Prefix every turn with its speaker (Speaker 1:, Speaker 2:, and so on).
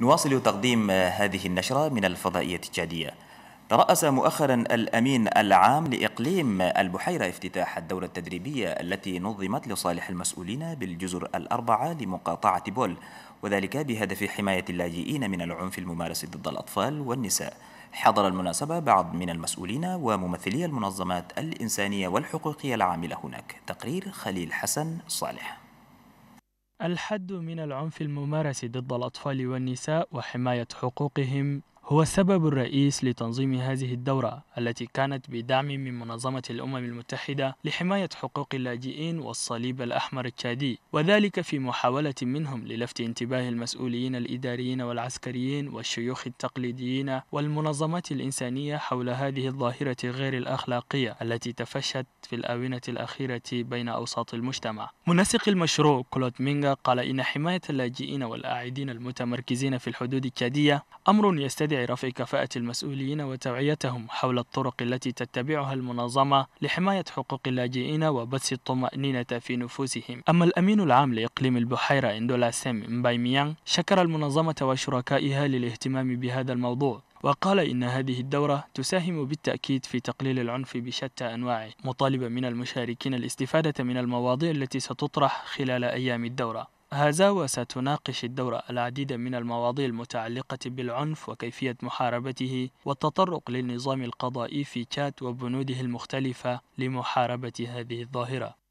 Speaker 1: نواصل تقديم آه، هذه النشرة من الفضائية التشادية ترأس مؤخرا الأمين العام لإقليم البحيرة افتتاح الدورة التدريبية التي نظمت لصالح المسؤولين بالجزر الأربعة لمقاطعة بول وذلك بهدف حماية اللاجئين من العنف الممارس ضد الأطفال والنساء حضر المناسبة بعض من المسؤولين وممثلي المنظمات الإنسانية والحقوقية العاملة هناك تقرير خليل حسن صالح
Speaker 2: الحد من العنف الممارس ضد الأطفال والنساء وحماية حقوقهم هو السبب الرئيس لتنظيم هذه الدورة التي كانت بدعم من منظمة الأمم المتحدة لحماية حقوق اللاجئين والصليب الأحمر التشادي وذلك في محاولة منهم للفت انتباه المسؤولين الإداريين والعسكريين والشيوخ التقليديين والمنظمات الإنسانية حول هذه الظاهرة غير الأخلاقية التي تفشت في الآونة الأخيرة بين أوساط المجتمع منسق المشروع كلوت مينغا قال إن حماية اللاجئين والأعيدين المتمركزين في الحدود التشادية أمر يستدعي رفع كفاءة المسؤولين وتوعيتهم حول الطرق التي تتبعها المنظمة لحماية حقوق اللاجئين وبث الطمأنينة في نفوسهم أما الأمين العام لإقليم البحيرة إندولا سيم ميانغ شكر المنظمة وشركائها للاهتمام بهذا الموضوع وقال إن هذه الدورة تساهم بالتأكيد في تقليل العنف بشتى أنواعه مطالبا من المشاركين الاستفادة من المواضيع التي ستطرح خلال أيام الدورة هذا وستناقش الدورة العديد من المواضيع المتعلقة بالعنف وكيفية محاربته والتطرق للنظام القضائي في تشاد وبنوده المختلفة لمحاربة هذه الظاهرة